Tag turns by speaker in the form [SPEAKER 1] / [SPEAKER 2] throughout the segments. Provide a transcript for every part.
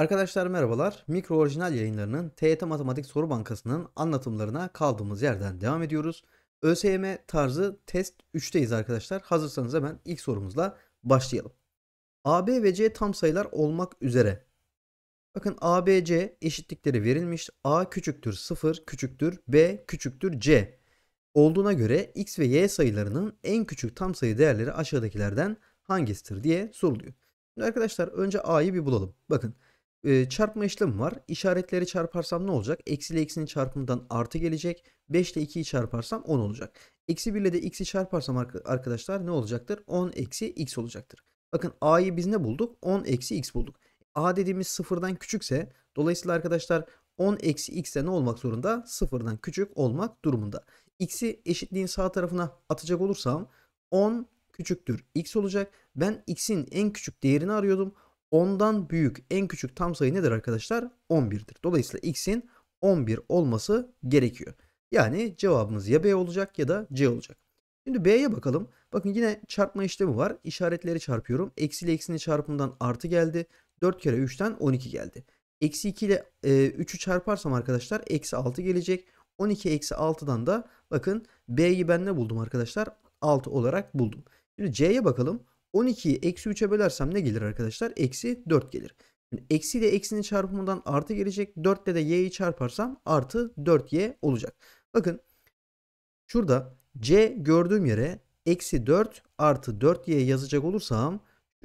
[SPEAKER 1] Arkadaşlar merhabalar. Mikro orijinal yayınlarının TYT e Matematik Soru Bankası'nın anlatımlarına kaldığımız yerden devam ediyoruz. ÖSYM tarzı test 3'teyiz arkadaşlar. Hazırsanız hemen ilk sorumuzla başlayalım. AB ve C tam sayılar olmak üzere. Bakın ABC eşitlikleri verilmiş. A küçüktür 0 küçüktür B küçüktür C olduğuna göre x ve y sayılarının en küçük tam sayı değerleri aşağıdakilerden hangisidir diye soruluyor. Şimdi arkadaşlar önce a'yı bir bulalım. Bakın çarpma işlemi var. İşaretleri çarparsam ne olacak? Eksi ile eksinin çarpımından artı gelecek. 5 ile 2'yi çarparsam 10 olacak. Eksi 1 ile de x'i çarparsam arkadaşlar ne olacaktır? 10 eksi x olacaktır. Bakın a'yı biz ne bulduk? 10 eksi x bulduk. a dediğimiz sıfırdan küçükse dolayısıyla arkadaşlar 10 eksi x de ne olmak zorunda? Sıfırdan küçük olmak durumunda. x'i eşitliğin sağ tarafına atacak olursam 10 küçüktür x olacak. Ben x'in en küçük değerini arıyordum. 10'dan büyük en küçük tam sayı nedir arkadaşlar? 11'dir. Dolayısıyla x'in 11 olması gerekiyor. Yani cevabımız ya B olacak ya da C olacak. Şimdi B'ye bakalım. Bakın yine çarpma işlemi var. İşaretleri çarpıyorum. Eksi ile eksinin çarpımından artı geldi. 4 kere 3'ten 12 geldi. Eksi 2 ile e, 3'ü çarparsam arkadaşlar eksi 6 gelecek. 12 eksi 6'dan da bakın B'yi ben ne buldum arkadaşlar? 6 olarak buldum. Şimdi C'ye bakalım. 12'yi eksi 3'e bölersem ne gelir arkadaşlar? Eksi 4 gelir. Şimdi eksi ile eksinin çarpımından artı gelecek. 4 ile de y'yi çarparsam artı 4y olacak. Bakın şurada c gördüğüm yere eksi 4 artı 4y yazacak olursam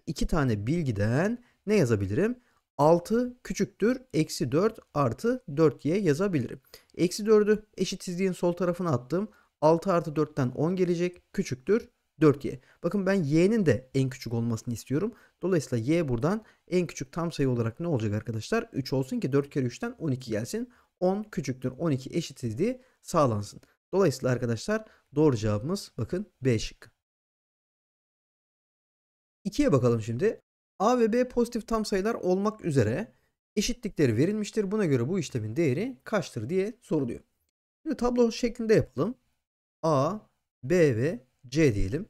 [SPEAKER 1] iki tane bilgiden ne yazabilirim? 6 küçüktür eksi 4 artı 4y yazabilirim. Eksi 4'ü eşitsizliğin sol tarafına attım. 6 artı 4'ten 10 gelecek küçüktür 4y. Bakın ben y'nin de en küçük olmasını istiyorum. Dolayısıyla y buradan en küçük tam sayı olarak ne olacak arkadaşlar? 3 olsun ki 4 kere 3'ten 12 gelsin. 10 küçüktür 12 eşitsizliği sağlansın. Dolayısıyla arkadaşlar doğru cevabımız bakın B şıkkı. 2'ye bakalım şimdi. A ve B pozitif tam sayılar olmak üzere eşitlikleri verilmiştir. Buna göre bu işlemin değeri kaçtır diye soruluyor. Şimdi tablo şeklinde yapalım. A, B ve C diyelim.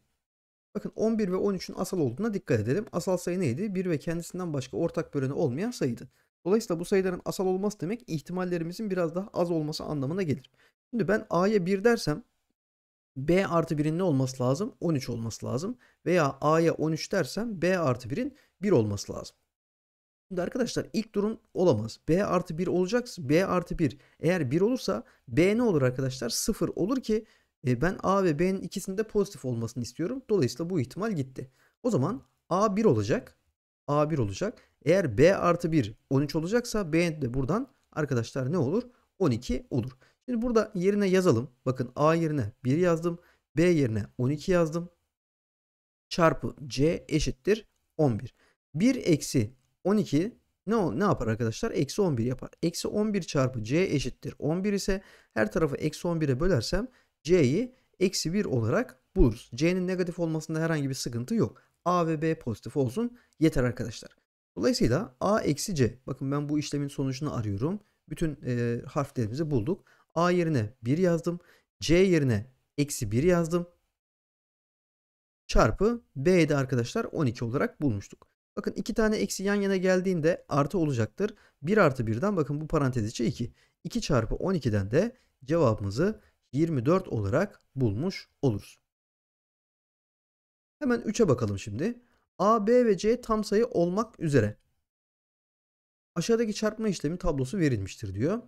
[SPEAKER 1] Bakın 11 ve 13'ün asal olduğuna dikkat edelim. Asal sayı neydi? 1 ve kendisinden başka ortak böleni olmayan sayıydı. Dolayısıyla bu sayıların asal olması demek ihtimallerimizin biraz daha az olması anlamına gelir. Şimdi ben A'ya 1 dersem B artı 1'in ne olması lazım? 13 olması lazım. Veya A'ya 13 dersem B artı 1'in 1 olması lazım. Şimdi arkadaşlar ilk durum olamaz. B artı 1 olacaksa B artı 1 eğer 1 olursa B ne olur arkadaşlar? 0 olur ki e, ben A ve B'nin ikisinde pozitif olmasını istiyorum. Dolayısıyla bu ihtimal gitti. O zaman A 1 olacak. A 1 olacak. Eğer B artı 1 13 olacaksa B de buradan arkadaşlar ne olur? 12 olur. Şimdi burada yerine yazalım. Bakın A yerine 1 yazdım. B yerine 12 yazdım. Çarpı C eşittir 11. 1 eksi 12 ne, ne yapar arkadaşlar? Eksi 11 yapar. Eksi 11 çarpı C eşittir 11 ise her tarafı eksi 11'e bölersem C'yi eksi 1 olarak buluruz. C'nin negatif olmasında herhangi bir sıkıntı yok. A ve B pozitif olsun yeter arkadaşlar. Dolayısıyla A eksi C. Bakın ben bu işlemin sonucunu arıyorum. Bütün e, harflerimizi bulduk. A yerine 1 yazdım. C yerine eksi 1 yazdım. Çarpı B'de arkadaşlar 12 olarak bulmuştuk. Bakın iki tane eksi yan yana geldiğinde artı olacaktır. 1 artı 1'den bakın bu parantez içi 2. 2 çarpı 12'den de cevabımızı 24 olarak bulmuş oluruz. Hemen 3'e bakalım şimdi. A, B ve C tam sayı olmak üzere. Aşağıdaki çarpma işlemi tablosu verilmiştir diyor.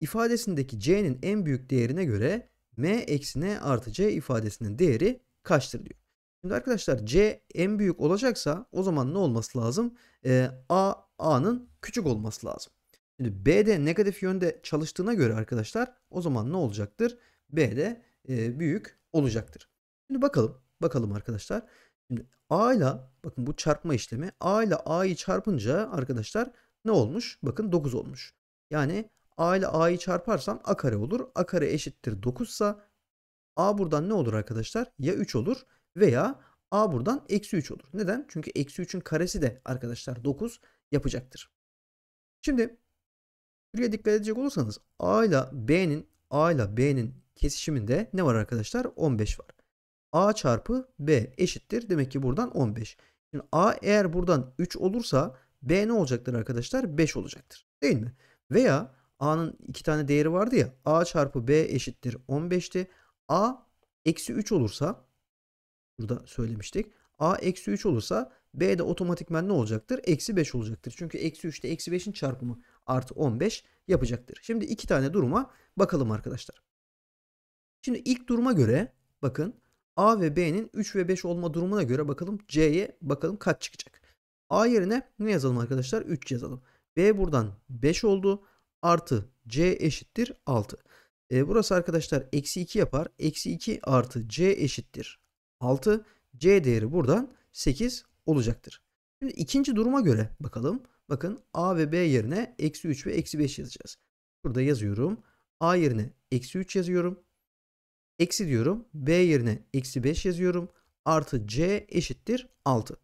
[SPEAKER 1] İfadesindeki C'nin en büyük değerine göre M eksi N artı C ifadesinin değeri kaçtır diyor. Şimdi arkadaşlar C en büyük olacaksa o zaman ne olması lazım? Ee, A, A'nın küçük olması lazım. Şimdi B'de negatif yönde çalıştığına göre arkadaşlar o zaman ne olacaktır? B de e, büyük olacaktır. Şimdi bakalım. Bakalım arkadaşlar. Şimdi A ile bakın bu çarpma işlemi A ile A'yı çarpınca arkadaşlar ne olmuş? Bakın 9 olmuş. Yani A ile A'yı çarparsam A kare olur. A kare eşittir 9 ise A buradan ne olur arkadaşlar? Ya 3 olur veya A buradan eksi 3 olur. Neden? Çünkü eksi 3'ün karesi de arkadaşlar 9 yapacaktır. Şimdi buraya dikkat edecek olursanız A ile B'nin A ile B'nin kesişiminde ne var arkadaşlar? 15 var. A çarpı B eşittir. Demek ki buradan 15. Şimdi A eğer buradan 3 olursa B ne olacaktır arkadaşlar? 5 olacaktır. Değil mi? Veya A'nın iki tane değeri vardı ya. A çarpı B eşittir 15'ti. A eksi 3 olursa burada söylemiştik. A eksi 3 olursa B de otomatikman ne olacaktır? Eksi 5 olacaktır. Çünkü eksi 3 ile eksi 5'in çarpımı artı 15 yapacaktır. Şimdi iki tane duruma bakalım arkadaşlar. Şimdi ilk duruma göre bakın A ve B'nin 3 ve 5 olma durumuna göre bakalım C'ye bakalım kaç çıkacak. A yerine ne yazalım arkadaşlar? 3 yazalım. B buradan 5 oldu. Artı C eşittir 6. E, burası arkadaşlar eksi 2 yapar. Eksi 2 artı C eşittir 6. C değeri buradan 8 olacaktır. Şimdi ikinci duruma göre bakalım. Bakın A ve B yerine eksi 3 ve eksi 5 yazacağız. Burada yazıyorum. A yerine eksi 3 yazıyorum. Eksi diyorum. B yerine eksi 5 yazıyorum. Artı C eşittir 6.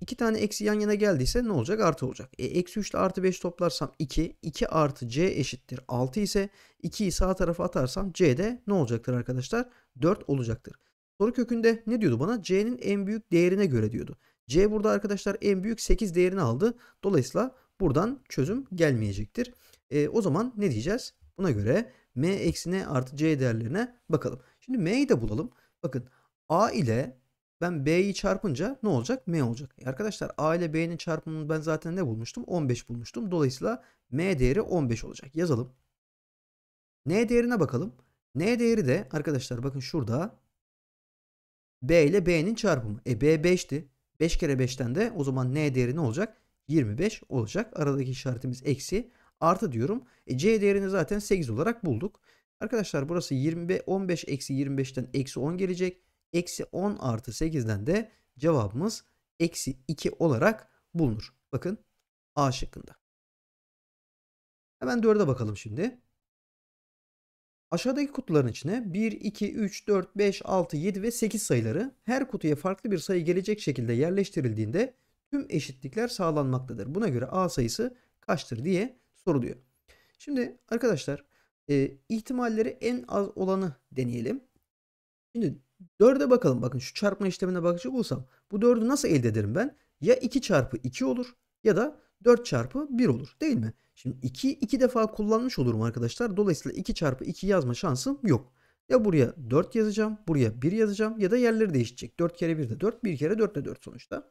[SPEAKER 1] İki tane eksi yan yana geldiyse ne olacak? Artı olacak. E, eksi 3 ile artı 5 toplarsam 2. 2 artı C eşittir 6 ise 2'yi sağ tarafa atarsam C de ne olacaktır arkadaşlar? 4 olacaktır. Soru kökünde ne diyordu bana? C'nin en büyük değerine göre diyordu. C burada arkadaşlar en büyük 8 değerini aldı. Dolayısıyla buradan çözüm gelmeyecektir. E, o zaman ne diyeceğiz? Buna göre m eksi n artı c değerlerine bakalım. Şimdi m'yi de bulalım. Bakın a ile ben b'yi çarpınca ne olacak? m olacak. E arkadaşlar a ile b'nin çarpımını ben zaten ne bulmuştum? 15 bulmuştum. Dolayısıyla m değeri 15 olacak. Yazalım. n değerine bakalım. n değeri de arkadaşlar bakın şurada b ile b'nin çarpımı. E b 5'ti. 5 kere 5'ten de o zaman n değeri ne olacak? 25 olacak. Aradaki işaretimiz eksi artı diyorum. E, C değerini zaten 8 olarak bulduk. Arkadaşlar burası 25 15 eksi 25'ten eksi 10 gelecek. Eksi 10 artı 8'den de cevabımız eksi 2 olarak bulunur. Bakın A şıkkında. Hemen 4'e bakalım şimdi. Aşağıdaki kutuların içine 1, 2, 3, 4, 5, 6, 7 ve 8 sayıları her kutuya farklı bir sayı gelecek şekilde yerleştirildiğinde tüm eşitlikler sağlanmaktadır. Buna göre A sayısı kaçtır diye Soruluyor. Şimdi arkadaşlar e, ihtimalleri en az olanı deneyelim. Şimdi 4'e bakalım. Bakın şu çarpma işlemine bakacak olsam bu 4'ü nasıl elde ederim ben? Ya 2 çarpı 2 olur ya da 4 çarpı 1 olur değil mi? Şimdi 2 2 defa kullanmış olurum arkadaşlar. Dolayısıyla 2 çarpı 2 yazma şansım yok. Ya buraya 4 yazacağım, buraya 1 yazacağım ya da yerleri değişecek. 4 kere 1 de 4, 1 kere 4 de 4 sonuçta.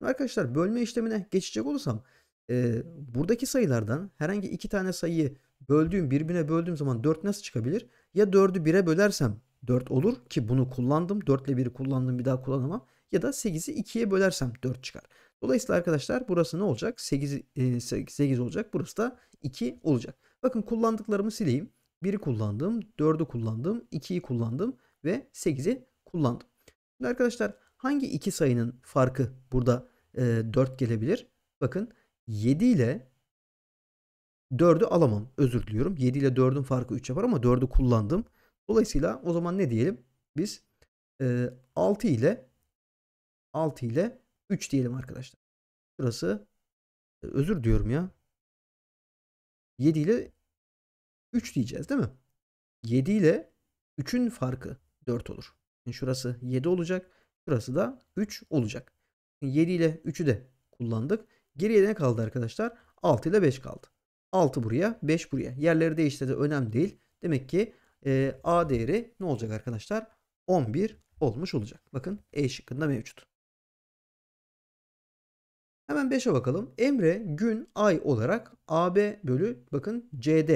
[SPEAKER 1] Arkadaşlar bölme işlemine geçecek olursam e, buradaki sayılardan herhangi iki tane sayıyı böldüğüm birbirine böldüğüm zaman 4 nasıl çıkabilir? Ya 4'ü 1'e bölersem 4 olur ki bunu kullandım. 4 ile 1'i kullandım bir daha kullanamam. Ya da 8'i 2'ye bölersem 4 çıkar. Dolayısıyla arkadaşlar burası ne olacak? 8, 8 e, olacak. Burası da 2 olacak. Bakın kullandıklarımı sileyim. 1'i kullandım, 4'ü kullandım, 2'yi kullandım ve 8'i kullandım. Şimdi arkadaşlar hangi iki sayının farkı burada e, 4 gelebilir? Bakın 7 ile 4'ü alamam. Özür diliyorum. 7 ile 4'ün farkı 3 yapar ama 4'ü kullandım. Dolayısıyla o zaman ne diyelim? Biz e, 6 ile 6 ile 3 diyelim arkadaşlar. Burası e, özür diyorum ya. 7 ile 3 diyeceğiz değil mi? 7 ile 3'ün farkı 4 olur. Yani şurası 7 olacak. Şurası da 3 olacak. 7 ile 3'ü de kullandık. Geriye ne kaldı arkadaşlar? 6 ile 5 kaldı. 6 buraya 5 buraya. Yerleri değişti de önemli değil. Demek ki e, A değeri ne olacak arkadaşlar? 11 olmuş olacak. Bakın E şıkkında mevcut. Hemen 5'e bakalım. Emre gün ay olarak AB bölü bakın CD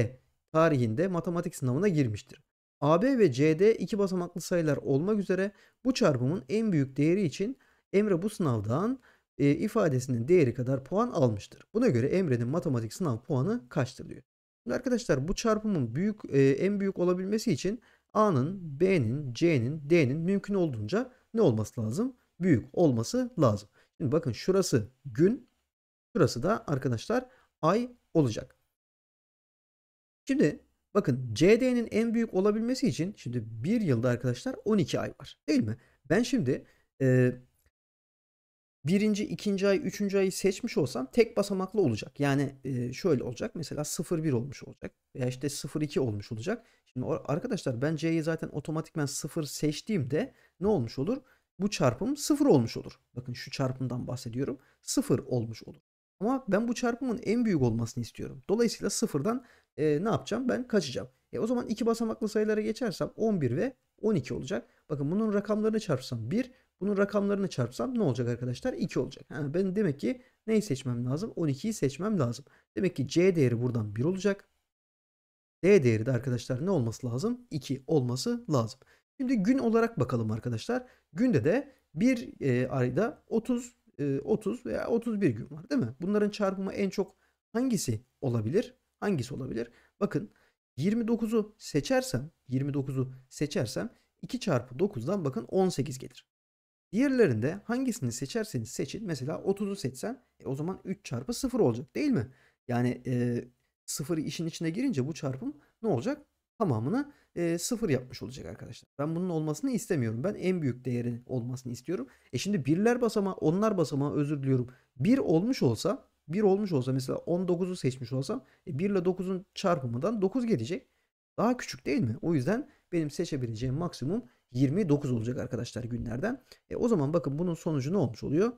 [SPEAKER 1] tarihinde matematik sınavına girmiştir. AB ve CD iki basamaklı sayılar olmak üzere bu çarpımın en büyük değeri için Emre bu sınavdan e, ifadesinin değeri kadar puan almıştır. Buna göre Emre'nin matematik sınav puanı kaçtır diyor. Şimdi arkadaşlar bu çarpımın büyük e, en büyük olabilmesi için A'nın, B'nin, C'nin, D'nin mümkün olduğunca ne olması lazım? Büyük olması lazım. Şimdi bakın şurası gün, şurası da arkadaşlar ay olacak. Şimdi bakın CD'nin en büyük olabilmesi için şimdi bir yılda arkadaşlar 12 ay var değil mi? Ben şimdi e, birinci, ikinci ay, üçüncü ayı seçmiş olsam tek basamaklı olacak. Yani e, şöyle olacak. Mesela 0-1 olmuş olacak. Veya işte 0-2 olmuş olacak. Şimdi arkadaşlar ben C'yi zaten otomatikmen 0 seçtiğimde ne olmuş olur? Bu çarpım 0 olmuş olur. Bakın şu çarpımdan bahsediyorum. 0 olmuş olur. Ama ben bu çarpımın en büyük olmasını istiyorum. Dolayısıyla 0'dan e, ne yapacağım? Ben kaçacağım. E, o zaman iki basamaklı sayılara geçersem 11 ve 12 olacak. Bakın bunun rakamlarını çarpsam 1, bunun rakamlarını çarpsam ne olacak arkadaşlar? 2 olacak. Yani ben demek ki neyi seçmem lazım? 12'yi seçmem lazım. Demek ki C değeri buradan 1 olacak. D değeri de arkadaşlar ne olması lazım? 2 olması lazım. Şimdi gün olarak bakalım arkadaşlar. Günde de bir e, ayda 30 e, 30 veya 31 gün var değil mi? Bunların çarpımı en çok hangisi olabilir? Hangisi olabilir? Bakın 29'u seçersem 29'u seçersem 2 çarpı 9'dan bakın 18 gelir. Diğerlerinde hangisini seçerseniz seçin. Mesela 30'u seçsen e, o zaman 3 çarpı 0 olacak değil mi? Yani e, 0 işin içine girince bu çarpım ne olacak? Tamamını e, 0 yapmış olacak arkadaşlar. Ben bunun olmasını istemiyorum. Ben en büyük değerin olmasını istiyorum. E şimdi birler basamağı, onlar basamağı özür diliyorum. 1 olmuş olsa 1 olmuş olsa mesela 19'u seçmiş olsam e, 1 ile 9'un çarpımından 9 gelecek. Daha küçük değil mi? O yüzden benim seçebileceğim maksimum 29 olacak arkadaşlar günlerden. E, o zaman bakın bunun sonucu ne olmuş oluyor?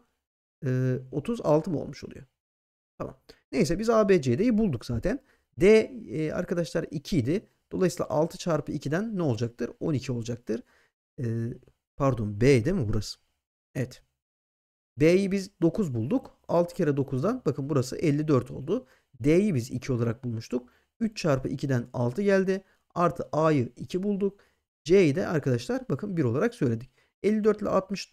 [SPEAKER 1] E, 36 mı olmuş oluyor? Tamam. Neyse biz ABCD'yi bulduk zaten. D e, arkadaşlar 2 idi. Dolayısıyla 6 çarpı 2'den ne olacaktır? 12 olacaktır. E, pardon B değil mi burası? Evet. B'yi biz 9 bulduk. 6 kere 9'dan bakın burası 54 oldu. D'yi biz 2 olarak bulmuştuk. 3 çarpı 2'den 6 geldi. Artı A'yı 2 bulduk. C'yi de arkadaşlar bakın 1 olarak söyledik. 54 ile 60,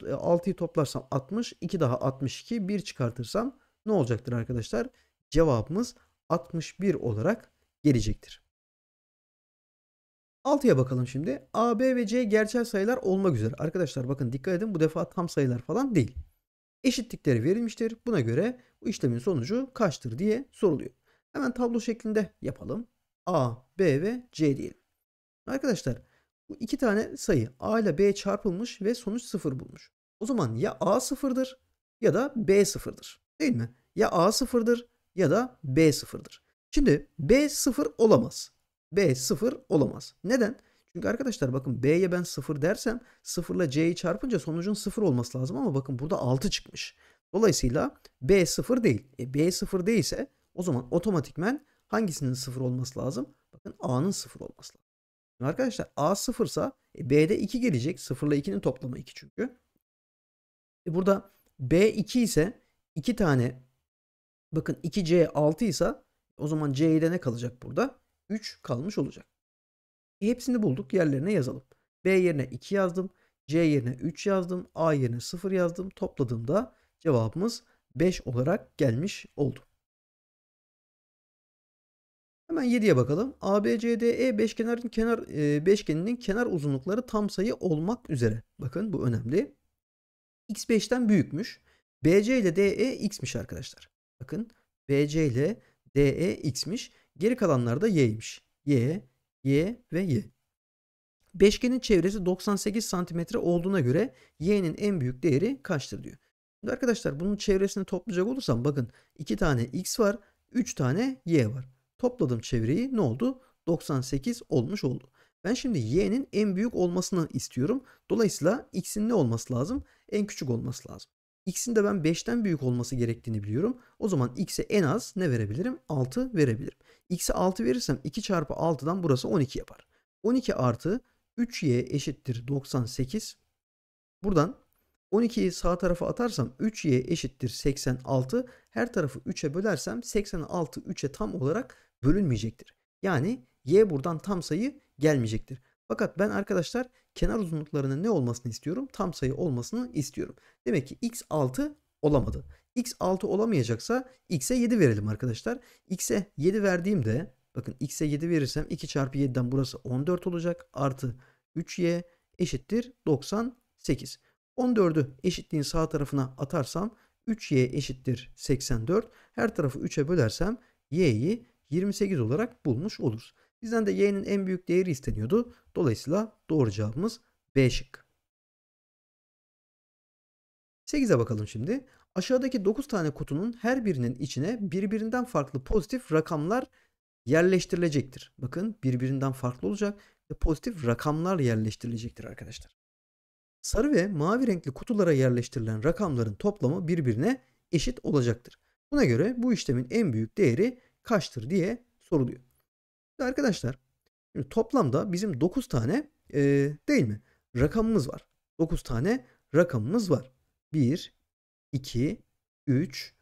[SPEAKER 1] e, toplarsam 60, 2 daha 62, 1 çıkartırsam ne olacaktır arkadaşlar? Cevabımız 61 olarak gelecektir. 6'ya bakalım şimdi. A, B ve C gerçel sayılar olmak üzere. Arkadaşlar bakın dikkat edin bu defa tam sayılar falan değil. Eşitlikleri verilmiştir. Buna göre bu işlemin sonucu kaçtır diye soruluyor. Hemen tablo şeklinde yapalım. A, B ve C diyelim. Arkadaşlar bu iki tane sayı A ile B çarpılmış ve sonuç sıfır bulmuş. O zaman ya A sıfırdır ya da B sıfırdır. Değil mi? Ya A sıfırdır ya da B sıfırdır. Şimdi B sıfır olamaz. B sıfır olamaz. Neden? Çünkü arkadaşlar bakın B'ye ben sıfır dersem sıfırla C'yi çarpınca sonucun sıfır olması lazım ama bakın burada 6 çıkmış. Dolayısıyla B sıfır değil. E, B sıfır değilse o zaman otomatikmen hangisinin sıfır olması lazım? Bakın A'nın sıfır olması lazım arkadaşlar A sıfırsa e, B'de 2 gelecek. 0 ile 2'nin toplamı 2 çünkü. E, burada B 2 ise 2 tane bakın 2C 6 ise o zaman C'de ne kalacak burada? 3 kalmış olacak. E hepsini bulduk yerlerine yazalım. B yerine 2 yazdım. C yerine 3 yazdım. A yerine 0 yazdım. Topladığımda cevabımız 5 olarak gelmiş oldu. Hemen 7'ye bakalım. ABCDE beşkenarın kenar e, beşgeninin kenar uzunlukları tam sayı olmak üzere. Bakın bu önemli. X 5'ten büyükmüş. BC ile DE X'miş arkadaşlar. Bakın BC ile DE X'miş. Geri kalanlar da Y'ymiş. Y, Y ve Y. Beşgenin çevresi 98 santimetre olduğuna göre y'nin en büyük değeri kaçtır diyor. Şimdi arkadaşlar bunun çevresini toplayacak olursam bakın 2 tane x var, 3 tane y var. Topladım çevreyi ne oldu? 98 olmuş oldu. Ben şimdi y'nin en büyük olmasını istiyorum. Dolayısıyla x'in ne olması lazım? En küçük olması lazım. X'in de ben 5'ten büyük olması gerektiğini biliyorum. O zaman x'e en az ne verebilirim? 6 verebilirim. X'e 6 verirsem 2 çarpı 6'dan burası 12 yapar. 12 artı 3y eşittir 98. Buradan 12'yi sağ tarafa atarsam 3y eşittir 86. Her tarafı 3'e bölersem 86 3'e tam olarak bölünmeyecektir. Yani y buradan tam sayı gelmeyecektir. Fakat ben arkadaşlar kenar uzunluklarının ne olmasını istiyorum? Tam sayı olmasını istiyorum. Demek ki x 6 olamadı. x 6 olamayacaksa x'e 7 verelim arkadaşlar. x'e 7 verdiğimde bakın x'e 7 verirsem 2 çarpı 7'den burası 14 olacak. Artı 3y eşittir 98. 14'ü eşitliğin sağ tarafına atarsam 3y eşittir 84. Her tarafı 3'e bölersem y'yi 28 olarak bulmuş olur. Bizden de y'nin en büyük değeri isteniyordu. Dolayısıyla doğru cevabımız B şık. 8'e bakalım şimdi. Aşağıdaki 9 tane kutunun her birinin içine birbirinden farklı pozitif rakamlar yerleştirilecektir. Bakın birbirinden farklı olacak ve pozitif rakamlar yerleştirilecektir arkadaşlar. Sarı ve mavi renkli kutulara yerleştirilen rakamların toplamı birbirine eşit olacaktır. Buna göre bu işlemin en büyük değeri kaçtır diye soruluyor. arkadaşlar şimdi toplamda bizim 9 tane e, değil mi? Rakamımız var. 9 tane rakamımız var. 1, 2, 3,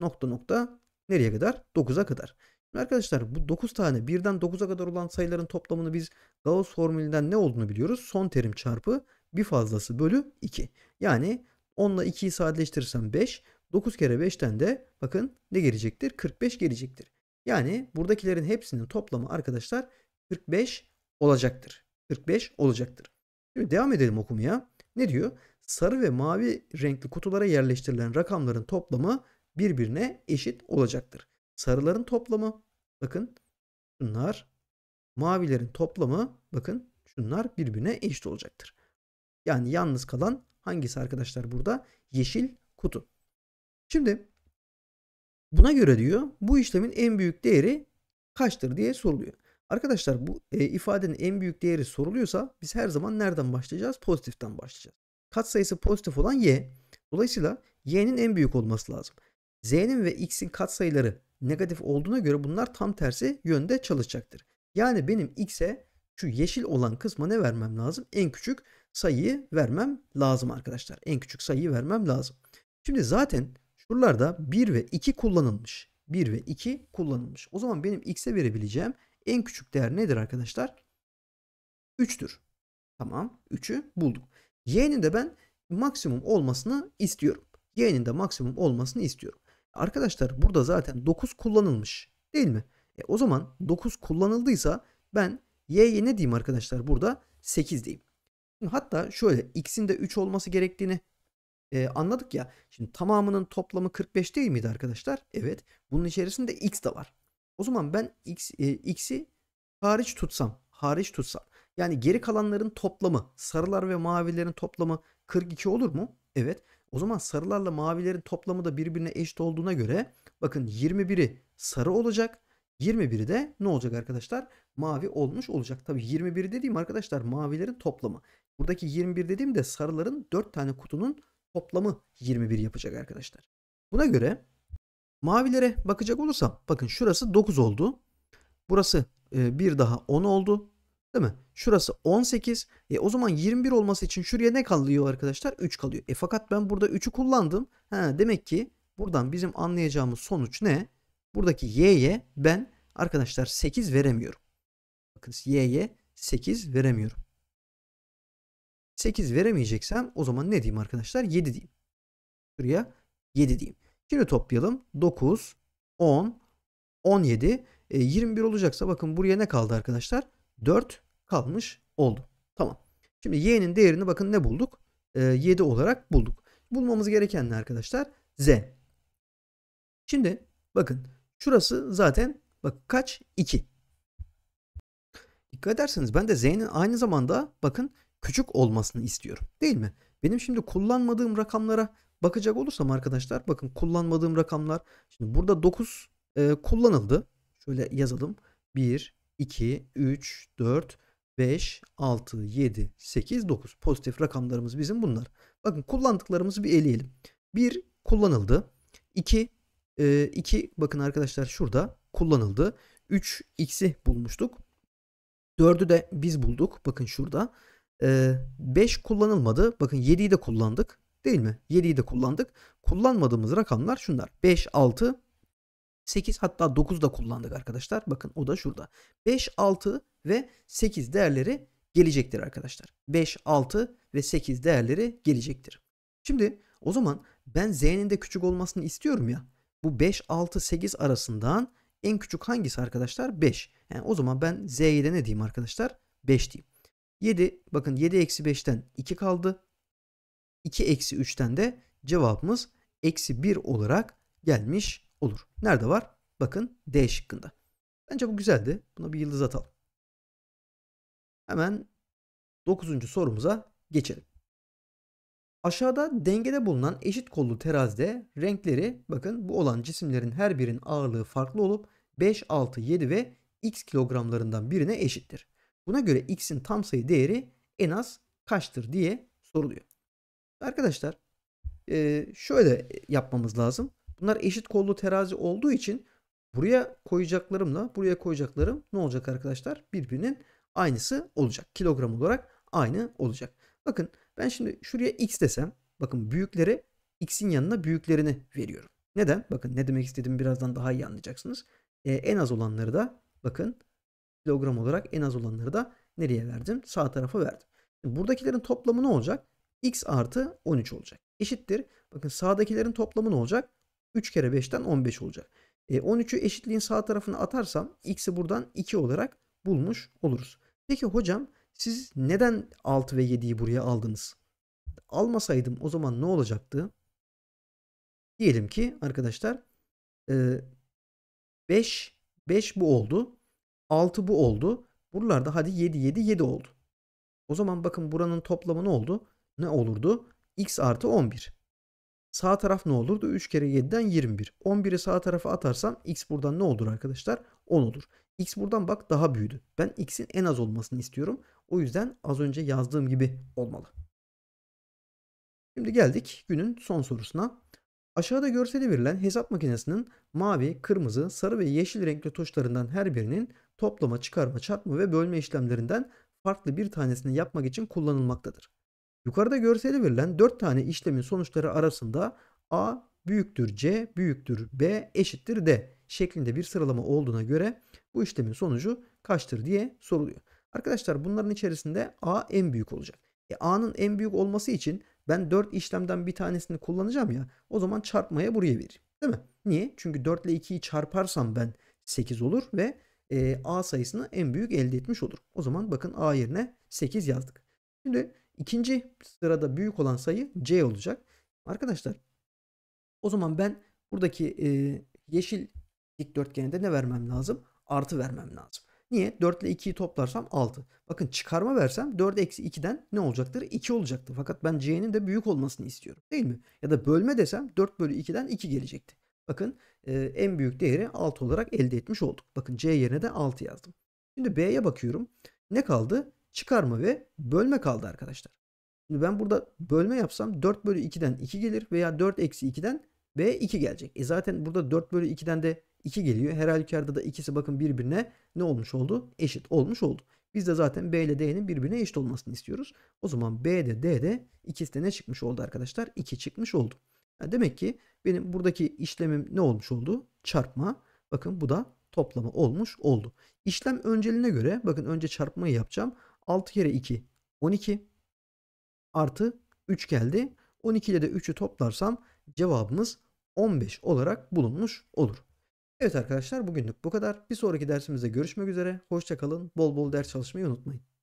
[SPEAKER 1] nokta nokta nereye kadar? 9'a kadar. Şimdi arkadaşlar bu 9 tane birden 9'a kadar olan sayıların toplamını biz Gauss formülünden ne olduğunu biliyoruz. Son terim çarpı bir fazlası bölü 2. Yani 10 ile 2'yi sadeleştirirsem 5. 9 kere 5'ten de bakın ne gelecektir? 45 gelecektir. Yani buradakilerin hepsinin toplamı arkadaşlar 45 olacaktır. 45 olacaktır. Şimdi devam edelim okumaya. Ne diyor? Sarı ve mavi renkli kutulara yerleştirilen rakamların toplamı birbirine eşit olacaktır. Sarıların toplamı bakın şunlar. Mavilerin toplamı bakın şunlar birbirine eşit olacaktır. Yani yalnız kalan hangisi arkadaşlar burada? Yeşil kutu. Şimdi Buna göre diyor bu işlemin en büyük değeri kaçtır diye soruluyor. Arkadaşlar bu e, ifadenin en büyük değeri soruluyorsa biz her zaman nereden başlayacağız? Pozitiften başlayacağız. Katsayısı pozitif olan y. Dolayısıyla y'nin en büyük olması lazım. z'nin ve x'in katsayıları negatif olduğuna göre bunlar tam tersi yönde çalışacaktır. Yani benim x'e şu yeşil olan kısma ne vermem lazım? En küçük sayıyı vermem lazım arkadaşlar. En küçük sayıyı vermem lazım. Şimdi zaten Şuralarda 1 ve 2 kullanılmış. 1 ve 2 kullanılmış. O zaman benim x'e verebileceğim en küçük değer nedir arkadaşlar? 3'tür. Tamam 3'ü bulduk. Y'nin de ben maksimum olmasını istiyorum. Y'nin de maksimum olmasını istiyorum. Arkadaşlar burada zaten 9 kullanılmış değil mi? E, o zaman 9 kullanıldıysa ben y'ye ne diyeyim arkadaşlar burada 8 diyeyim. hatta şöyle x'in de 3 olması gerektiğini e, anladık ya. Şimdi tamamının toplamı 45 değil miydi arkadaşlar? Evet. Bunun içerisinde x de var. O zaman ben x e, x'i hariç tutsam, hariç tutsam. Yani geri kalanların toplamı, sarılar ve mavilerin toplamı 42 olur mu? Evet. O zaman sarılarla mavilerin toplamı da birbirine eşit olduğuna göre bakın 21'i sarı olacak. 21'i de ne olacak arkadaşlar? Mavi olmuş olacak. Tabi 21 dediğim arkadaşlar mavilerin toplamı. Buradaki 21 dediğim de sarıların 4 tane kutunun toplamı 21 yapacak arkadaşlar. Buna göre mavilere bakacak olursam bakın şurası 9 oldu. Burası e, bir daha 10 oldu. Değil mi? Şurası 18. E, o zaman 21 olması için şuraya ne kalıyor arkadaşlar? 3 kalıyor. E, fakat ben burada 3'ü kullandım. Ha, demek ki buradan bizim anlayacağımız sonuç ne? Buradaki y'ye ben arkadaşlar 8 veremiyorum. Bakın y'ye 8 veremiyorum. 8 veremeyeceksem o zaman ne diyeyim arkadaşlar? 7 diyeyim. Şuraya 7 diyeyim. Şimdi toplayalım. 9, 10, 17, e, 21 olacaksa bakın buraya ne kaldı arkadaşlar? 4 kalmış oldu. Tamam. Şimdi y'nin değerini bakın ne bulduk? E, 7 olarak bulduk. Bulmamız gereken ne arkadaşlar? z. Şimdi bakın şurası zaten bak kaç? 2. Dikkat ederseniz ben de z'nin aynı zamanda bakın küçük olmasını istiyorum. Değil mi? Benim şimdi kullanmadığım rakamlara bakacak olursam arkadaşlar bakın kullanmadığım rakamlar şimdi burada 9 e, kullanıldı. Şöyle yazalım. 1, 2, 3, 4, 5, 6, 7, 8, 9. Pozitif rakamlarımız bizim bunlar. Bakın kullandıklarımızı bir eleyelim. 1 kullanıldı. 2 e, 2 bakın arkadaşlar şurada kullanıldı. 3 x'i bulmuştuk. 4'ü de biz bulduk. Bakın şurada. 5 kullanılmadı. Bakın 7'yi de kullandık. Değil mi? 7'yi de kullandık. Kullanmadığımız rakamlar şunlar. 5, 6, 8 hatta 9 da kullandık arkadaşlar. Bakın o da şurada. 5, 6 ve 8 değerleri gelecektir arkadaşlar. 5, 6 ve 8 değerleri gelecektir. Şimdi o zaman ben z'nin de küçük olmasını istiyorum ya. Bu 5, 6, 8 arasından en küçük hangisi arkadaşlar? 5. Yani o zaman ben z'ye de ne diyeyim arkadaşlar? 5 diyeyim. 7 bakın 7 eksi 5'ten 2 kaldı. 2 eksi 3'ten de cevabımız eksi 1 olarak gelmiş olur. Nerede var? Bakın D şıkkında. Bence bu güzeldi. Buna bir yıldız atalım. Hemen 9. sorumuza geçelim. Aşağıda dengede bulunan eşit kollu terazide renkleri bakın bu olan cisimlerin her birinin ağırlığı farklı olup 5, 6, 7 ve x kilogramlarından birine eşittir. Buna göre x'in tam sayı değeri en az kaçtır diye soruluyor. Arkadaşlar e, şöyle yapmamız lazım. Bunlar eşit kollu terazi olduğu için buraya koyacaklarımla buraya koyacaklarım ne olacak arkadaşlar? Birbirinin aynısı olacak. Kilogram olarak aynı olacak. Bakın ben şimdi şuraya x desem bakın büyükleri x'in yanına büyüklerini veriyorum. Neden? Bakın ne demek istediğimi birazdan daha iyi anlayacaksınız. Ee, en az olanları da bakın kilogram olarak en az olanları da nereye verdim? Sağ tarafa verdim. Şimdi buradakilerin toplamı ne olacak? X artı 13 olacak. Eşittir. Bakın sağdakilerin toplamı ne olacak? 3 kere 5'ten 15 olacak. E, 13'ü eşitliğin sağ tarafına atarsam x'i buradan 2 olarak bulmuş oluruz. Peki hocam siz neden 6 ve 7'yi buraya aldınız? Almasaydım o zaman ne olacaktı? Diyelim ki arkadaşlar 5 e, 5 bu oldu. 6 bu oldu. Buralarda hadi 7 7 7 oldu. O zaman bakın buranın toplamı ne oldu? Ne olurdu? X artı 11. Sağ taraf ne olurdu? 3 kere 7'den 21. 11'i sağ tarafa atarsam x buradan ne olur arkadaşlar? 10 olur. X buradan bak daha büyüdü. Ben x'in en az olmasını istiyorum. O yüzden az önce yazdığım gibi olmalı. Şimdi geldik günün son sorusuna. Aşağıda görseli verilen hesap makinesinin mavi, kırmızı, sarı ve yeşil renkli tuşlarından her birinin toplama, çıkarma, çarpma ve bölme işlemlerinden farklı bir tanesini yapmak için kullanılmaktadır. Yukarıda görseli verilen 4 tane işlemin sonuçları arasında A büyüktür C büyüktür B eşittir D şeklinde bir sıralama olduğuna göre bu işlemin sonucu kaçtır diye soruluyor. Arkadaşlar bunların içerisinde A en büyük olacak. E, A'nın en büyük olması için ben 4 işlemden bir tanesini kullanacağım ya. O zaman çarpmaya buraya vereyim. Değil mi? Niye? Çünkü 4 ile 2'yi çarparsam ben 8 olur ve e, A sayısını en büyük elde etmiş olur. O zaman bakın A yerine 8 yazdık. Şimdi ikinci sırada büyük olan sayı C olacak. Arkadaşlar o zaman ben buradaki e, yeşil dikdörtgende ne vermem lazım? Artı vermem lazım. Niye? 4 ile 2'yi toplarsam 6. Bakın çıkarma versem 4 eksi 2'den ne olacaktır? 2 olacaktı. Fakat ben c'nin de büyük olmasını istiyorum. Değil mi? Ya da bölme desem 4 bölü 2'den 2 gelecekti. Bakın e, en büyük değeri 6 olarak elde etmiş olduk. Bakın c yerine de 6 yazdım. Şimdi b'ye bakıyorum. Ne kaldı? Çıkarma ve bölme kaldı arkadaşlar. Şimdi ben burada bölme yapsam 4 bölü 2'den 2 gelir veya 4 eksi 2'den b 2 gelecek. E zaten burada 4 bölü 2'den de 2 geliyor. Her halükarda da ikisi bakın birbirine ne olmuş oldu? Eşit olmuş oldu. Biz de zaten B ile D'nin birbirine eşit olmasını istiyoruz. O zaman B de D de ikisi de ne çıkmış oldu arkadaşlar? 2 çıkmış oldu. Yani demek ki benim buradaki işlemim ne olmuş oldu? Çarpma. Bakın bu da toplama olmuş oldu. İşlem önceliğine göre bakın önce çarpmayı yapacağım. 6 kere 2 12 artı 3 geldi. 12 ile de 3'ü toplarsam cevabımız 15 olarak bulunmuş olur. Evet arkadaşlar bugünlük bu kadar. Bir sonraki dersimizde görüşmek üzere. Hoşçakalın. Bol bol ders çalışmayı unutmayın.